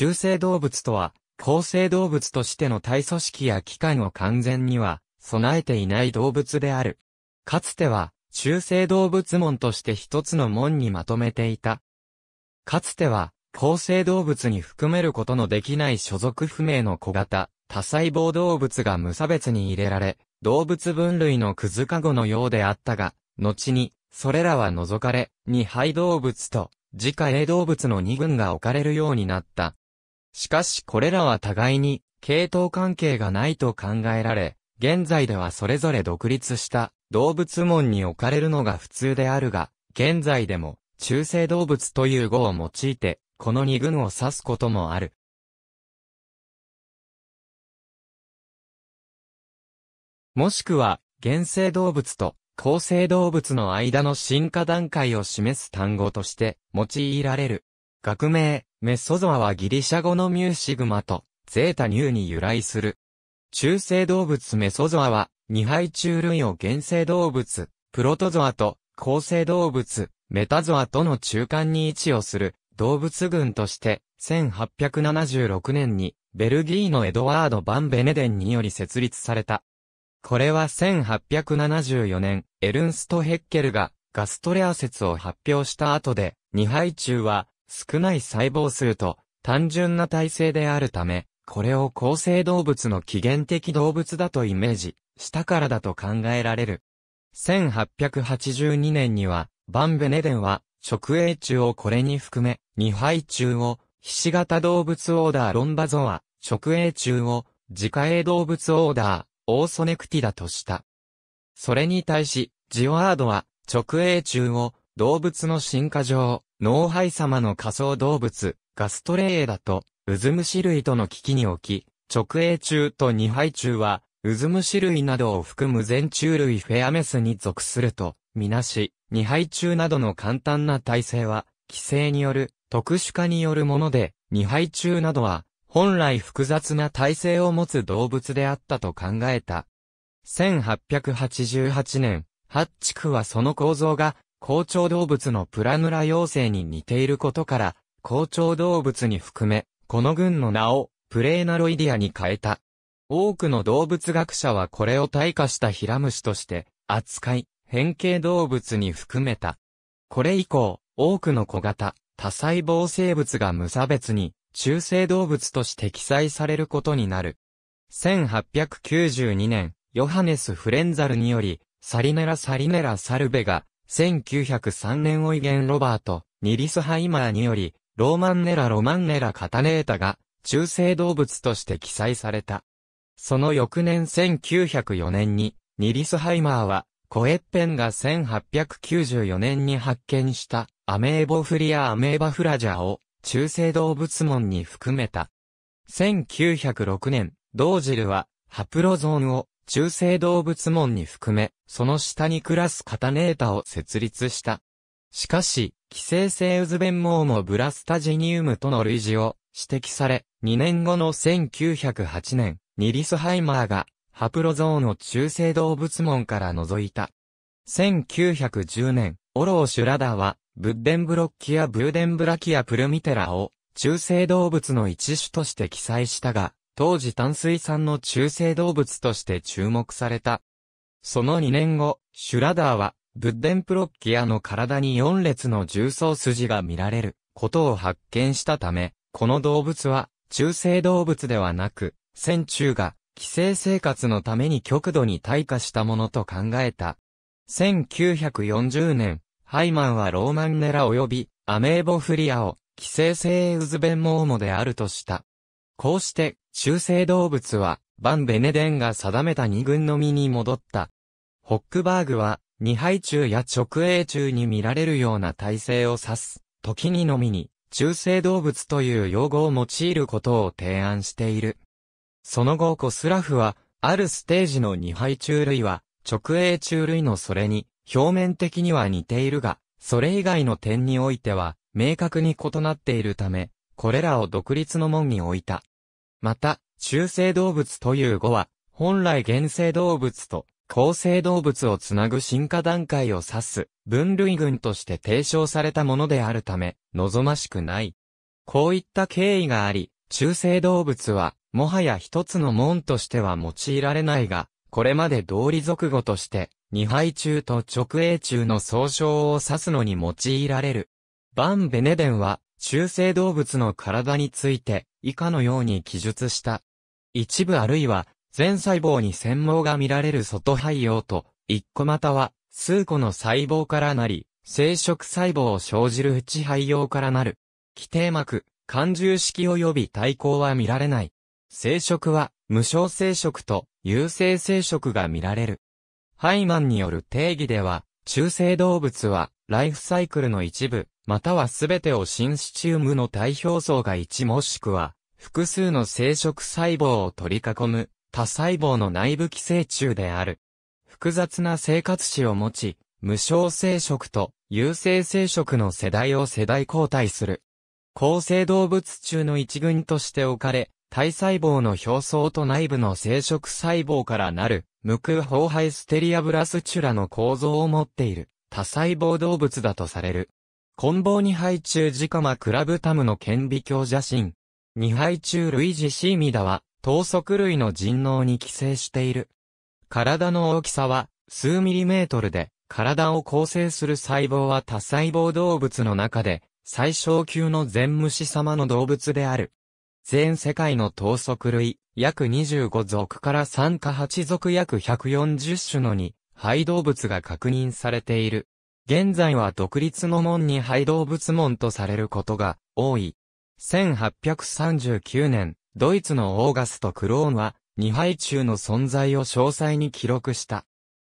中性動物とは、公成動物としての体組織や器官を完全には、備えていない動物である。かつては、中性動物門として一つの門にまとめていた。かつては、公成動物に含めることのできない所属不明の小型、多細胞動物が無差別に入れられ、動物分類のくずかごのようであったが、後に、それらは除かれ、二肺動物と、自家栄動物の二群が置かれるようになった。しかしこれらは互いに、系統関係がないと考えられ、現在ではそれぞれ独立した動物門に置かれるのが普通であるが、現在でも中性動物という語を用いて、この二群を指すこともある。もしくは、原生動物と構成動物の間の進化段階を示す単語として用いられる。学名、メソゾアはギリシャ語のミューシグマと、ゼータニューに由来する。中性動物メソゾアは、二肺中類を原生動物、プロトゾアと、構成動物、メタゾアとの中間に位置をする動物群として、1876年にベルギーのエドワード・バン・ベネデンにより設立された。これは1874年、エルンスト・ヘッケルがガストレア説を発表した後で、二杯中は少ない細胞数と単純な体制であるため、これを構成動物の起源的動物だとイメージしたからだと考えられる。1882年には、バンベネデンは、直営中をこれに含め、二杯中を、ひし形動物オーダーロンバゾア、直営中を、自家営動物オーダー、オーソネクティだとした。それに対し、ジオアードは、直営中を、動物の進化上、脳廃様の仮想動物、ガストレーエだと、ウズムシ類との危機に置き、直営中と二肺中は、ウズムシ類などを含む全虫類フェアメスに属すると、みなし、二肺中などの簡単な体制は、規制による、特殊化によるもので、二肺中などは、本来複雑な体制を持つ動物であったと考えた。1888年、ハッチクはその構造が好調動物のプラヌラ妖精に似ていることから、好調動物に含め、この群の名をプレーナロイディアに変えた。多くの動物学者はこれを退化したヒラムシとして扱い、変形動物に含めた。これ以降、多くの小型、多細胞生物が無差別に中性動物として記載されることになる。1892年、ヨハネス・フレンザルにより、サリネラ・サリネラ・サルベが1903年オイゲン・ロバート、ニリスハイマーにより、ローマンネラ・ロマンネラ・カタネータが、中性動物として記載された。その翌年1904年に、ニリスハイマーは、コエッペンが1894年に発見したアメーボフリア・アメーバフラジャーを中性動物門に含めた。1906年、ドージルはハプロゾーンを中性動物門に含め、その下に暮らすカタネータを設立した。しかし、寄生性ウズベンモウもブラスタジニウムとの類似を指摘され、2年後の1908年、ニリスハイマーが、ハプロゾーンを中性動物門から除いた。1910年、オロー・シュラダは、ブッデンブロッキア・ブーデンブラキア・プルミテラを、中性動物の一種として記載したが、当時淡水産の中性動物として注目された。その2年後、シュラダーは、ブッデンプロッキアの体に4列の重層筋が見られることを発見したため、この動物は中性動物ではなく、線虫が寄生生活のために極度に退化したものと考えた。1940年、ハイマンはローマンネラ及びアメーボフリアを寄生性ウズベンモーモであるとした。こうして、中性動物は、バン・ベネデンが定めた二軍のみに戻った。ホックバーグは、二杯中や直営中に見られるような体制を指す、時にのみに、中性動物という用語を用いることを提案している。その後コスラフは、あるステージの二杯中類は、直営中類のそれに、表面的には似ているが、それ以外の点においては、明確に異なっているため、これらを独立の門に置いた。また、中性動物という語は、本来原生動物と構生動物をつなぐ進化段階を指す分類群として提唱されたものであるため、望ましくない。こういった経緯があり、中性動物は、もはや一つの門としては用いられないが、これまで道理俗語として、二杯中と直営中の総称を指すのに用いられる。バン・ベネデンは、中性動物の体について以下のように記述した。一部あるいは全細胞に繊毛が見られる外肺葉と、一個または数個の細胞からなり、生殖細胞を生じる内肺葉からなる。規定膜、感重式及び対抗は見られない。生殖は無償生殖と有性生殖が見られる。ハイマンによる定義では、中性動物はライフサイクルの一部、またはすべてをシンシチウムの代表層が1もしくは、複数の生殖細胞を取り囲む、多細胞の内部寄生虫である。複雑な生活史を持ち、無償生殖と有性生殖の世代を世代交代する。高生動物中の一群として置かれ、体細胞の表層と内部の生殖細胞からなる、無空包肺ステリアブラスチュラの構造を持っている、多細胞動物だとされる。棍棒2敗中ジカマクラブタムの顕微鏡写真。二敗中類似シーミダは、等速類の人脳に寄生している。体の大きさは、数ミリメートルで、体を構成する細胞は多細胞動物の中で、最小級の全虫様の動物である。全世界の等速類、約25属から3か8属約140種の二肺動物が確認されている。現在は独立の門に廃動物門とされることが多い。1839年、ドイツのオーガスト・クローンは、二杯中の存在を詳細に記録した。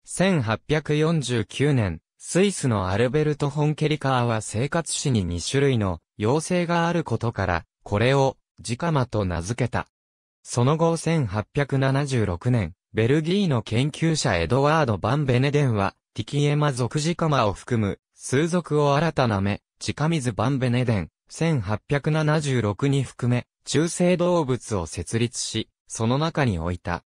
1849年、スイスのアルベルト・ホンケリカーは生活史に2種類の妖精があることから、これを、ジカマと名付けた。その後1876年、ベルギーの研究者エドワード・バン・ベネデンは、ティキエマ属ジカマを含む、数族を新たな目、地下水バンベネデン、1876に含め、中性動物を設立し、その中に置いた。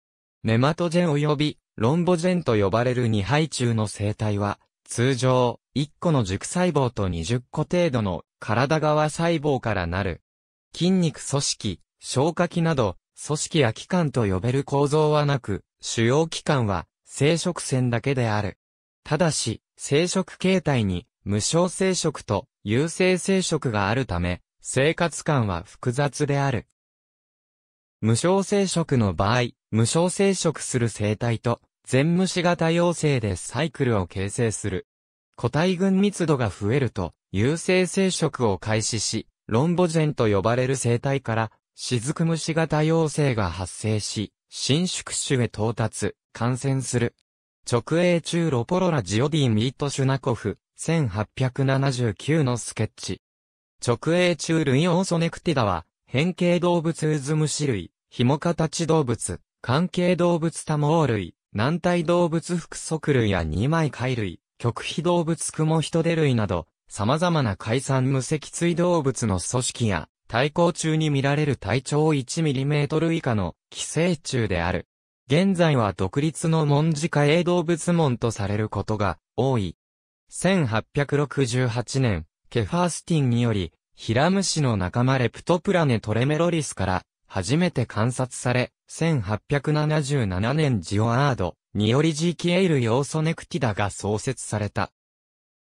ネマトジェン及び、ロンボジェンと呼ばれる二肺中の生態は、通常、1個の熟細胞と20個程度の体側細胞からなる。筋肉組織、消化器など、組織や器官と呼べる構造はなく、主要器官は生殖腺だけである。ただし、生殖形態に無償生殖と有性生殖があるため、生活感は複雑である。無償生殖の場合、無償生殖する生体と、全虫型陽性でサイクルを形成する。個体群密度が増えると、有性生殖を開始し、ロンボジェンと呼ばれる生体から、雫虫型陽性が発生し、伸縮種へ到達、感染する。直営中ロポロラジオディ・ミート・シュナコフ、1879のスケッチ。直営中類オーソネクティダは、変形動物ウズムシ類、ヒモカタチ動物、関係動物多毛類、軟体動物複足類や二枚貝類、極秘動物クモヒトデ類など、様々な海産無脊椎動物の組織や、対抗中に見られる体長1トル以下の寄生虫である。現在は独立の門司科営動物門とされることが多い。1868年、ケファースティンにより、ヒラムシの仲間レプトプラネトレメロリスから初めて観察され、1877年ジオアードによりジキエイル要素ネクティダが創設された。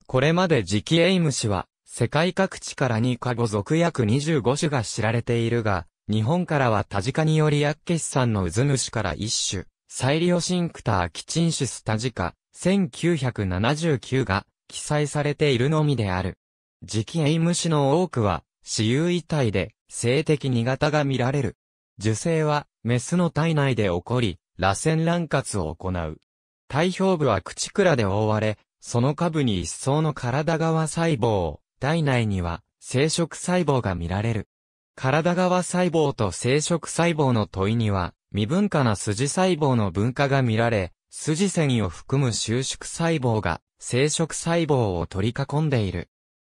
これまでジキエイムシは世界各地から2カゴ族約25種が知られているが、日本からはタジカによりヤッケシさんの渦主から一種、サイリオシンクターキチンシュスタジカ、1979が記載されているのみである。磁気エイムシの多くは、私有遺体で、性的苦型が見られる。受精は、メスの体内で起こり、螺旋乱活を行う。体表部は口倉で覆われ、その下部に一層の体側細胞、体内には、生殖細胞が見られる。体側細胞と生殖細胞の問いには、未分化な筋細胞の分化が見られ、筋線を含む収縮細胞が生殖細胞を取り囲んでいる。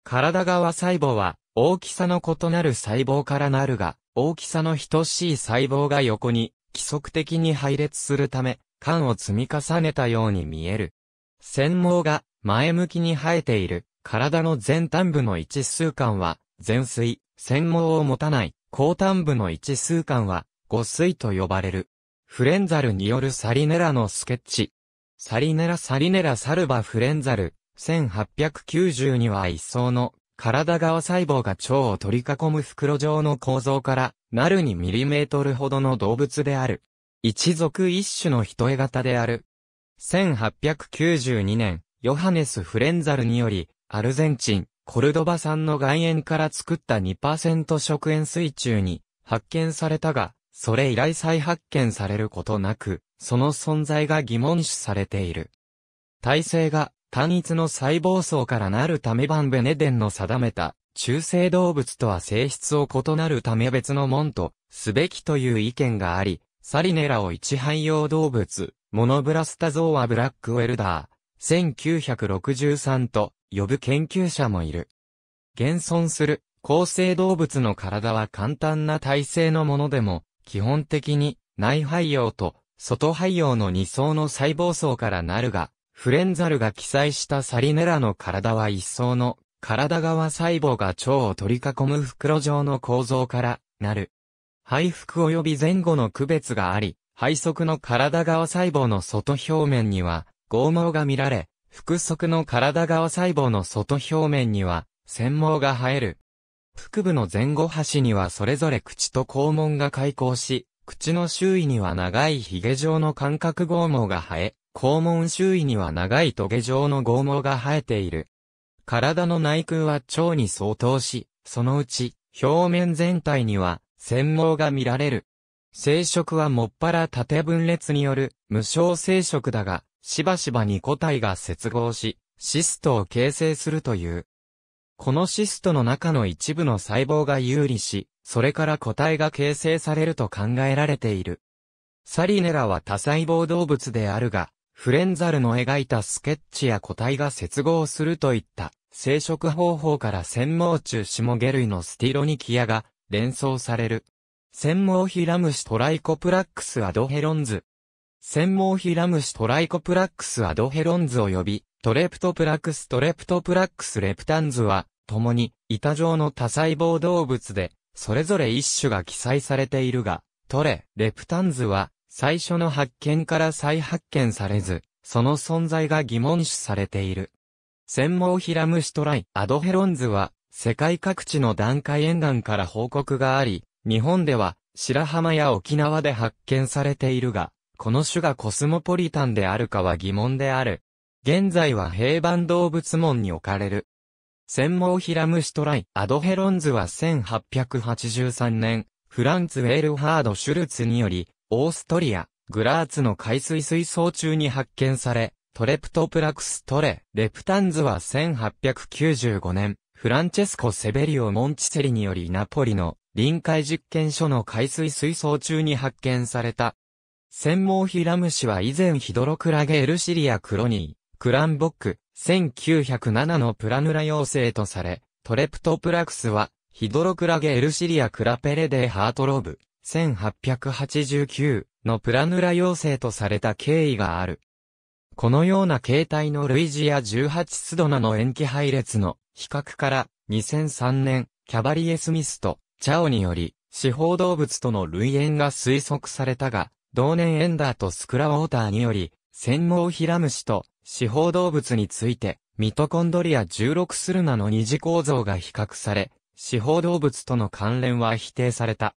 体側細胞は大きさの異なる細胞からなるが、大きさの等しい細胞が横に規則的に配列するため、間を積み重ねたように見える。繊毛が前向きに生えている体の前端部の一数間は、前水、専門を持たない高端部の一数巻は、五水と呼ばれる。フレンザルによるサリネラのスケッチ。サリネラサリネラサルバフレンザル、1892は一層の体側細胞が腸を取り囲む袋状の構造から、なるにミリメートルほどの動物である。一族一種の人絵型である。1892年、ヨハネス・フレンザルにより、アルゼンチン、コルドバ産の岩塩から作った2%食塩水中に発見されたが、それ以来再発見されることなく、その存在が疑問視されている。体制が単一の細胞層からなるためバンベネデンの定めた中性動物とは性質を異なるため別のもんとすべきという意見があり、サリネラを一汎用動物、モノブラスタゾーアブラックウェルダー、1963と呼ぶ研究者もいる。現存する構成動物の体は簡単な体制のものでも、基本的に内肺葉と外肺葉の二層の細胞層からなるが、フレンザルが記載したサリネラの体は一層の体側細胞が腸を取り囲む袋状の構造からなる。肺腹及び前後の区別があり、肺側の体側細胞の外表面には、剛毛が見られ、腹側の体側細胞の外表面には、繊毛が生える。腹部の前後端にはそれぞれ口と肛門が開口し、口の周囲には長い髭状の感覚剛毛が生え、肛門周囲には長い棘状の剛毛が生えている。体の内腔は腸に相当し、そのうち、表面全体には、繊毛が見られる。生殖はもっぱら縦分裂による、無償生殖だが、しばしばに個体が接合し、シストを形成するという。このシストの中の一部の細胞が有利し、それから個体が形成されると考えられている。サリネラは多細胞動物であるが、フレンザルの描いたスケッチや個体が接合するといった生殖方法から繊毛中下下類のスティロニキアが連想される。繊毛ヒラムシトライコプラックスアドヘロンズ、モ毛ヒラムシトライコプラックスアドヘロンズ及びトレプトプラクストレプトプラックスレプタンズは、共に板状の多細胞動物で、それぞれ一種が記載されているが、トレ、レプタンズは、最初の発見から再発見されず、その存在が疑問視されている。専毛ヒラムシトライ、アドヘロンズは、世界各地の段階沿岸から報告があり、日本では、白浜や沖縄で発見されているが、この種がコスモポリタンであるかは疑問である。現在は平板動物門に置かれる。専門ヒラムシトライ、アドヘロンズは1883年、フランツ・ウェールハード・シュルツにより、オーストリア、グラーツの海水水槽中に発見され、トレプトプラクストレ、レプタンズは1895年、フランチェスコ・セベリオ・モンチセリによりナポリの臨海実験所の海水水槽中に発見された。専門ヒラムシは以前ヒドロクラゲエルシリアクロニー、クランボック、1907のプラヌラ妖精とされ、トレプトプラクスは、ヒドロクラゲエルシリアクラペレデーハートロブ、1889のプラヌラ妖精とされた経緯がある。このような形態の類似や18スドナの塩基配列の比較から2003年、キャバリエ・スミスとチャオにより、四方動物との類縁が推測されたが、同年エンダーとスクラウォーターにより、専門ヒラムシと四方動物について、ミトコンドリア16スルナの二次構造が比較され、四方動物との関連は否定された。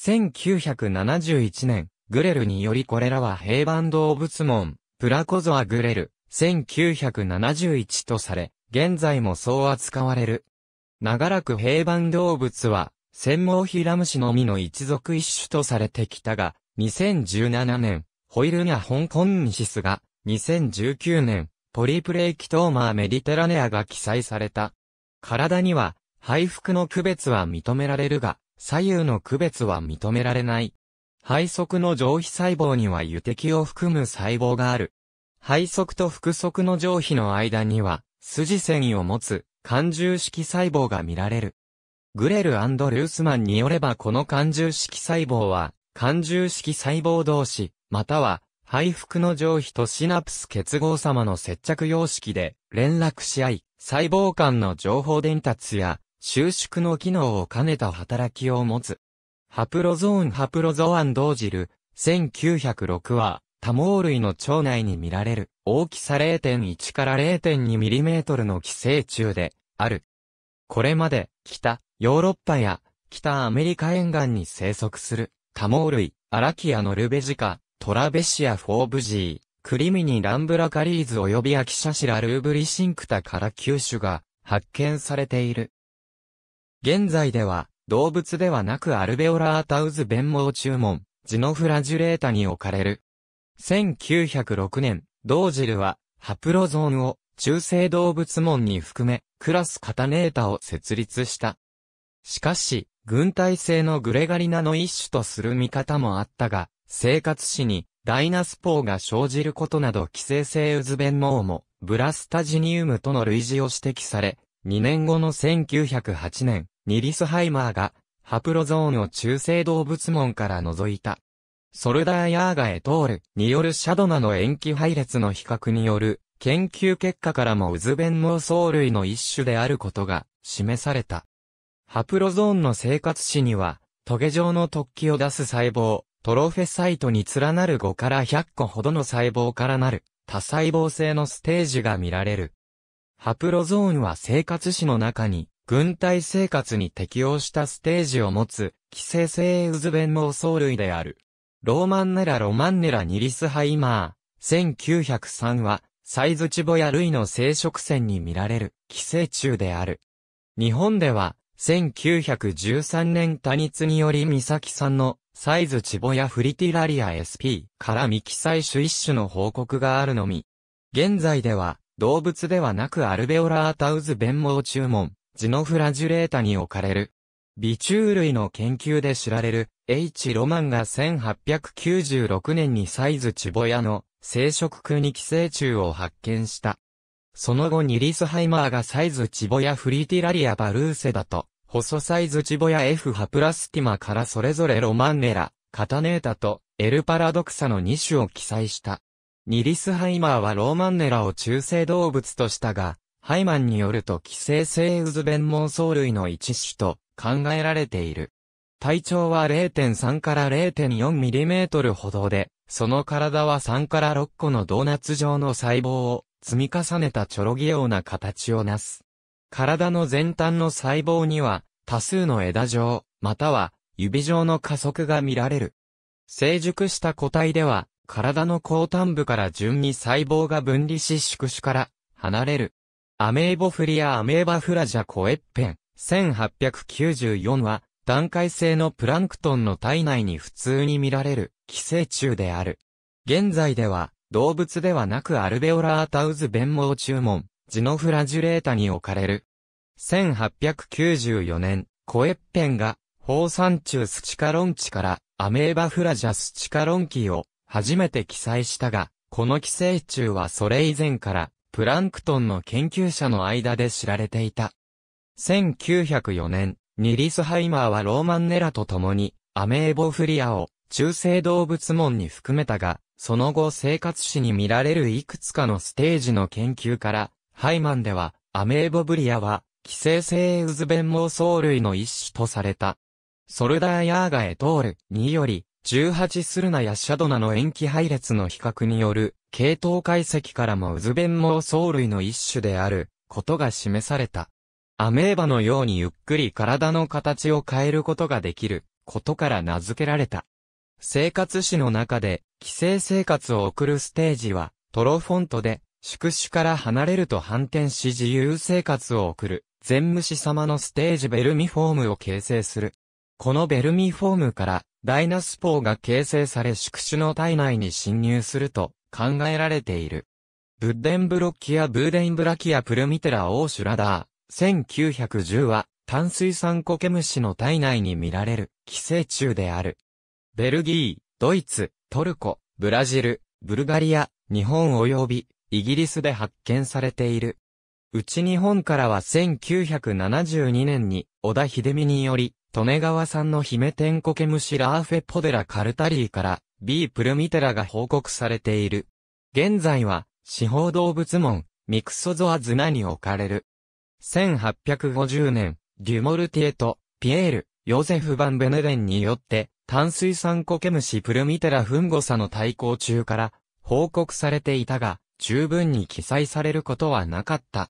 1971年、グレルによりこれらは平板動物門、プラコゾアグレル、1971とされ、現在もそう扱われる。長らく平板動物は、専門ヒラムシのみの一族一種とされてきたが、2017年、ホイルニン香港ミシスが、2019年、ポリプレイキトーマーメディテラネアが記載された。体には、配服の区別は認められるが、左右の区別は認められない。肺側の上皮細胞には油滴を含む細胞がある。肺側と腹側の上皮の間には、筋繊維を持つ、感獣式細胞が見られる。グレルルースマンによればこの感獣式細胞は、感重式細胞同士、または、肺腹の上皮とシナプス結合様の接着様式で連絡し合い、細胞間の情報伝達や収縮の機能を兼ねた働きを持つ。ハプロゾーンハプロゾアン動汁、1906は、多毛類の腸内に見られる、大きさ0.1から0 2トルの寄生虫で、ある。これまで、北、ヨーロッパや、北アメリカ沿岸に生息する、多毛類、アラキアのルベジカ、トラベシアフォーブジー、クリミニランブラカリーズ及びアキシャシラルーブリシンクタから9種が発見されている。現在では、動物ではなくアルベオラータウズ弁毛注文、ジノフラジュレータに置かれる。1906年、ドージルは、ハプロゾーンを、中性動物門に含め、クラスカタネータを設立した。しかし、軍隊制のグレガリナの一種とする見方もあったが、生活史にダイナスポーが生じることなど寄生性ン弁網もブラスタジニウムとの類似を指摘され、2年後の1908年、ニリスハイマーがハプロゾーンを中性動物門から除いた。ソルダーヤーガエトールによるシャドナの塩基配列の比較による研究結果からも渦弁網藻類の一種であることが示された。ハプロゾーンの生活史には、トゲ状の突起を出す細胞、トロフェサイトに連なる5から100個ほどの細胞からなる、多細胞性のステージが見られる。ハプロゾーンは生活史の中に、軍隊生活に適応したステージを持つ、寄生性渦弁毛藻類である。ローマンネラ・ロマンネラ・ニリスハイマー、1903は、サイズチボヤ類の生殖腺に見られる、寄生虫である。日本では、1913年多日により三崎さんのサイズチボヤフリティラリア SP から未記載種一種の報告があるのみ。現在では動物ではなくアルベオラータウズ弁毛注文、ジノフラジュレータに置かれる。微虫類の研究で知られる H ロマンが1896年にサイズチボヤの生殖区に寄生虫を発見した。その後にリスハイマーがサイズチボやフリティラリアバルーセだと、細サイズチボや F ハプラスティマからそれぞれロマンネラ、カタネータとエルパラドクサの2種を記載した。ニリスハイマーはローマンネラを中性動物としたが、ハイマンによると寄生性渦弁毛藻類の一種と考えられている。体長は0.3から0.4ミリメートルほどで、その体は3から6個のドーナツ状の細胞を積み重ねたちょろぎような形をなす。体の前端の細胞には、多数の枝状、または指状の加速が見られる。成熟した個体では、体の後端部から順に細胞が分離し宿主から離れる。アメーボフリアアメーバフラジャコエッペン、1894は、段階性のプランクトンの体内に普通に見られる寄生虫である。現在では、動物ではなくアルベオラータウズ弁毛注文、ジノフラジュレータに置かれる。1894年、コエッペンが、放産中スチカロンチからアメーバフラジャスチカロンキーを初めて記載したが、この寄生虫はそれ以前からプランクトンの研究者の間で知られていた。1904年、ニリスハイマーはローマンネラと共にアメーボフリアを中性動物門に含めたが、その後生活史に見られるいくつかのステージの研究から、ハイマンでは、アメーボブリアは、寄生性渦弁ソウ類の一種とされた。ソルダーヤーガエトールにより、18スルナやシャドナの塩基配列の比較による、系統解析からもウズ渦弁ソウ類の一種である、ことが示された。アメーバのようにゆっくり体の形を変えることができる、ことから名付けられた。生活史の中で、寄生生活を送るステージは、トロフォントで、宿主から離れると反転し自由生活を送る、全無視様のステージベルミフォームを形成する。このベルミフォームから、ダイナスポーが形成され宿主の体内に侵入すると考えられている。ブッデンブロッキア・ブーデンブラキア・プルミテラ・オーシュラダー、1910は、炭水酸コケムシの体内に見られる、寄生虫である。ベルギー、ドイツ、トルコ、ブラジル、ブルガリア、日本及びイギリスで発見されている。うち日本からは1972年に小田秀美により、利根川産のヒメテンコケムシラーフェポデラカルタリーから B プルミテラが報告されている。現在は、司法動物門、ミクソゾアズナに置かれる。1850年、デュモルティエと、ピエール、ヨゼフ・バン・ベネデンによって、炭水酸コケムシプルミテラフンゴサの対抗中から報告されていたが、十分に記載されることはなかった。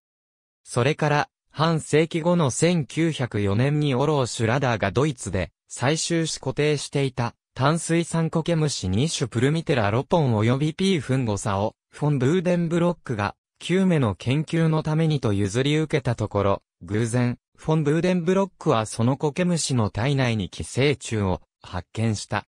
それから、半世紀後の1904年にオロー・シュラダーがドイツで最終種固定していた炭水酸コケムシ2種プルミテラロポン及び P フンゴサをフォン・ブーデンブロックが9名の研究のためにと譲り受けたところ、偶然、フォン・ブーデンブロックはそのコケムシの体内に寄生虫を発見した。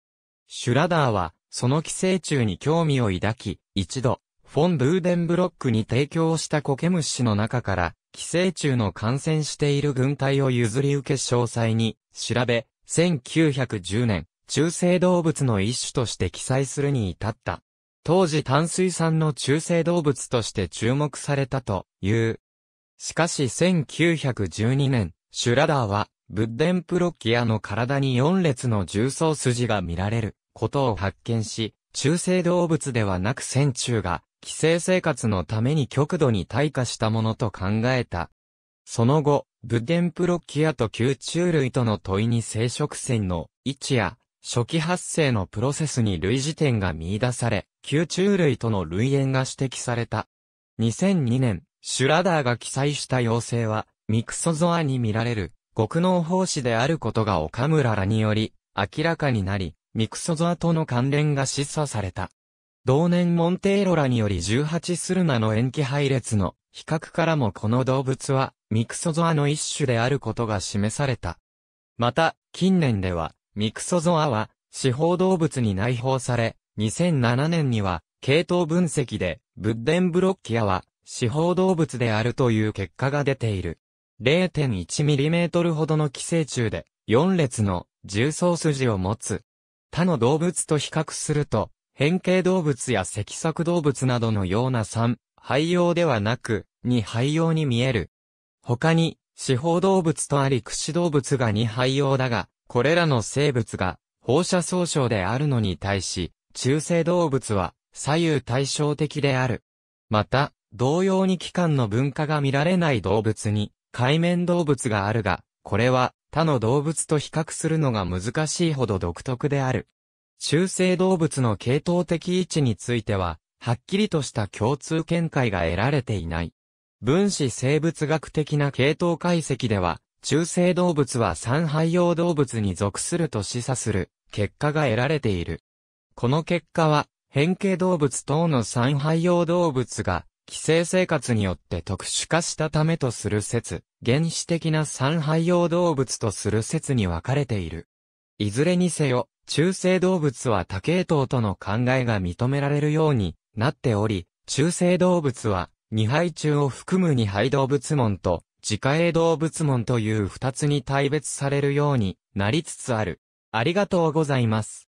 シュラダーは、その寄生虫に興味を抱き、一度、フォン・ブーデンブロックに提供したコケムシの中から、寄生虫の感染している軍隊を譲り受け詳細に、調べ、1910年、中性動物の一種として記載するに至った。当時淡水産の中性動物として注目されたという。しかし1912年、シュラダーはブッデンプロキアの体に4列の重層筋が見られることを発見し、中性動物ではなく線虫が、寄生生活のために極度に退化したものと考えた。その後、ブッデンプロキアと吸虫類との問いに生殖腺の位置や、初期発生のプロセスに類似点が見出され、吸虫類との類縁が指摘された。2002年、シュラダーが記載した妖精は、ミクソゾアに見られる極能法師であることが岡村らにより、明らかになり、ミクソゾアとの関連が示唆された。同年モンテーロらにより18スルナの塩基配列の比較からもこの動物はミクソゾアの一種であることが示された。また、近年ではミクソゾアは司法動物に内包され、2007年には系統分析でブッデンブロッキアは司法動物であるという結果が出ている。0.1mm ほどの寄生虫で、4列の重層筋を持つ。他の動物と比較すると、変形動物や脊索動物などのような3、肺葉ではなく、2肺葉に見える。他に、四方動物とあり串動物が2肺葉だが、これらの生物が放射総称であるのに対し、中性動物は左右対称的である。また、同様に器官の分化が見られない動物に、海面動物があるが、これは他の動物と比較するのが難しいほど独特である。中性動物の系統的位置については、はっきりとした共通見解が得られていない。分子生物学的な系統解析では、中性動物は三肺用動物に属すると示唆する結果が得られている。この結果は、変形動物等の三肺用動物が寄生生活によって特殊化したためとする説、原始的な産廃用動物とする説に分かれている。いずれにせよ、中性動物は多系統との考えが認められるようになっており、中性動物は、二肺中を含む二肺動物門と、自家営動物門という二つに大別されるようになりつつある。ありがとうございます。